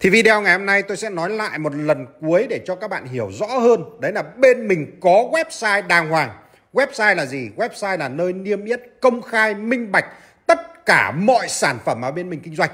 Thì video ngày hôm nay tôi sẽ nói lại một lần cuối để cho các bạn hiểu rõ hơn. Đấy là bên mình có website đàng hoàng. Website là gì? Website là nơi niêm yết công khai, minh bạch tất cả mọi sản phẩm mà bên mình kinh doanh.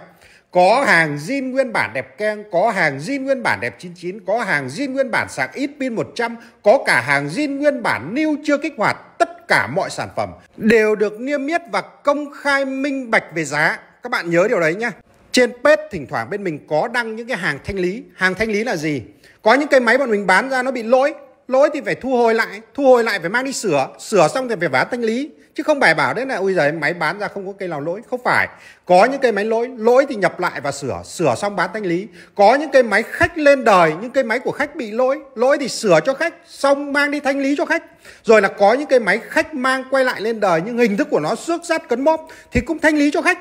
Có hàng zin nguyên bản đẹp keng, có hàng zin nguyên bản đẹp 99, có hàng zin nguyên bản sạc ít pin 100, có cả hàng zin nguyên bản new chưa kích hoạt. Tất cả mọi sản phẩm đều được niêm yết và công khai minh bạch về giá. Các bạn nhớ điều đấy nhé trên pet thỉnh thoảng bên mình có đăng những cái hàng thanh lý hàng thanh lý là gì có những cái máy bọn mình bán ra nó bị lỗi lỗi thì phải thu hồi lại thu hồi lại phải mang đi sửa sửa xong thì phải vá thanh lý chứ không phải bảo đấy là ui giời máy bán ra không có cây nào lỗi không phải có những cây máy lỗi lỗi thì nhập lại và sửa sửa xong bán thanh lý có những cây máy khách lên đời những cây máy của khách bị lỗi lỗi thì sửa cho khách xong mang đi thanh lý cho khách rồi là có những cây máy khách mang quay lại lên đời nhưng hình thức của nó xước sát cấn móp thì cũng thanh lý cho khách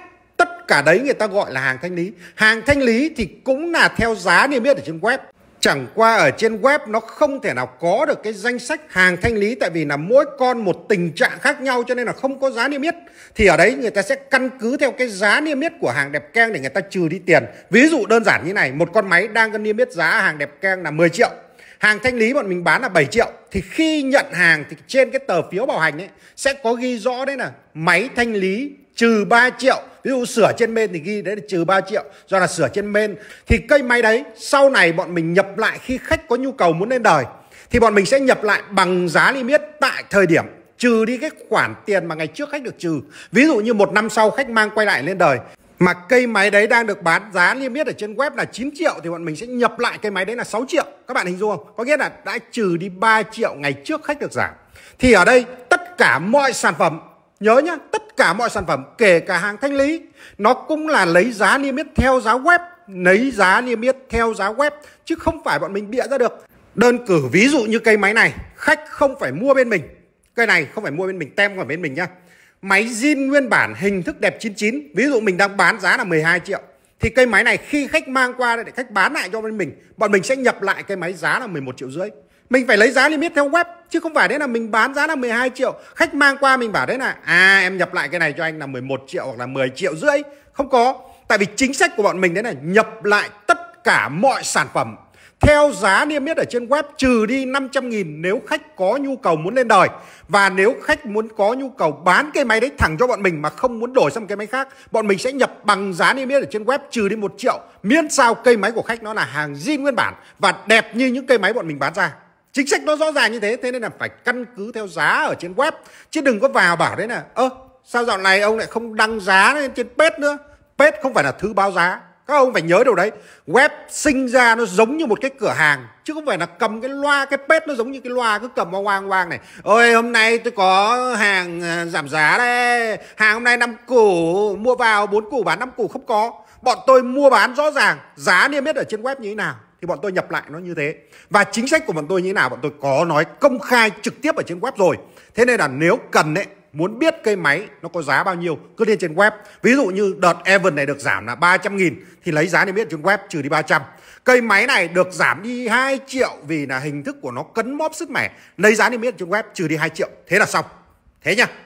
cả đấy người ta gọi là hàng thanh lý hàng thanh lý thì cũng là theo giá niêm yết ở trên web chẳng qua ở trên web nó không thể nào có được cái danh sách hàng thanh lý tại vì là mỗi con một tình trạng khác nhau cho nên là không có giá niêm yết thì ở đấy người ta sẽ căn cứ theo cái giá niêm yết của hàng đẹp keng để người ta trừ đi tiền ví dụ đơn giản như này một con máy đang niêm yết giá hàng đẹp keng là 10 triệu hàng thanh lý bọn mình bán là 7 triệu thì khi nhận hàng thì trên cái tờ phiếu bảo hành ấy sẽ có ghi rõ đấy là máy thanh lý trừ 3 triệu ví dụ sửa trên bên thì ghi đấy là trừ 3 triệu do là sửa trên bên thì cây máy đấy sau này bọn mình nhập lại khi khách có nhu cầu muốn lên đời thì bọn mình sẽ nhập lại bằng giá limit tại thời điểm trừ đi cái khoản tiền mà ngày trước khách được trừ ví dụ như một năm sau khách mang quay lại lên đời mà cây máy đấy đang được bán giá niêm yết ở trên web là 9 triệu thì bọn mình sẽ nhập lại cây máy đấy là 6 triệu. Các bạn hình dung không? Có nghĩa là đã trừ đi 3 triệu ngày trước khách được giảm. Thì ở đây tất cả mọi sản phẩm nhớ nhá, tất cả mọi sản phẩm kể cả hàng thanh lý nó cũng là lấy giá niêm yết theo giá web, lấy giá niêm yết theo giá web chứ không phải bọn mình bịa ra được. Đơn cử ví dụ như cây máy này, khách không phải mua bên mình. Cây này không phải mua bên mình, tem còn bên mình nhá máy zin nguyên bản hình thức đẹp 99 ví dụ mình đang bán giá là 12 triệu thì cây máy này khi khách mang qua để khách bán lại cho bên mình bọn mình sẽ nhập lại cây máy giá là 11 triệu rưỡi mình phải lấy giá limit theo web chứ không phải đấy là mình bán giá là 12 triệu khách mang qua mình bảo đấy là à em nhập lại cái này cho anh là 11 triệu hoặc là 10 triệu rưỡi không có tại vì chính sách của bọn mình đấy là nhập lại tất cả mọi sản phẩm theo giá niêm yết ở trên web trừ đi 500.000 nếu khách có nhu cầu muốn lên đời và nếu khách muốn có nhu cầu bán cái máy đấy thẳng cho bọn mình mà không muốn đổi sang một cái máy khác bọn mình sẽ nhập bằng giá niêm yết ở trên web trừ đi một triệu miễn sao cây máy của khách nó là hàng zin nguyên bản và đẹp như những cây máy bọn mình bán ra chính sách nó rõ ràng như thế thế nên là phải căn cứ theo giá ở trên web chứ đừng có vào bảo đấy là ơ sao dạo này ông lại không đăng giá lên trên pet nữa pet không phải là thứ báo giá các ông phải nhớ điều đấy web sinh ra nó giống như một cái cửa hàng chứ không phải là cầm cái loa cái pet nó giống như cái loa cứ cầm nó oang oang này ôi hôm nay tôi có hàng à, giảm giá đây hàng hôm nay năm củ mua vào bốn củ bán năm củ không có bọn tôi mua bán rõ ràng giá niêm yết ở trên web như thế nào thì bọn tôi nhập lại nó như thế và chính sách của bọn tôi như thế nào bọn tôi có nói công khai trực tiếp ở trên web rồi thế nên là nếu cần đấy muốn biết cây máy nó có giá bao nhiêu cứ lên trên web ví dụ như đợt Evan này được giảm là 300 nghìn thì lấy giá để biết trên web trừ đi 300 cây máy này được giảm đi 2 triệu vì là hình thức của nó cấn móp sức mẻ lấy giá để biết trên web trừ đi 2 triệu thế là xong thế nhá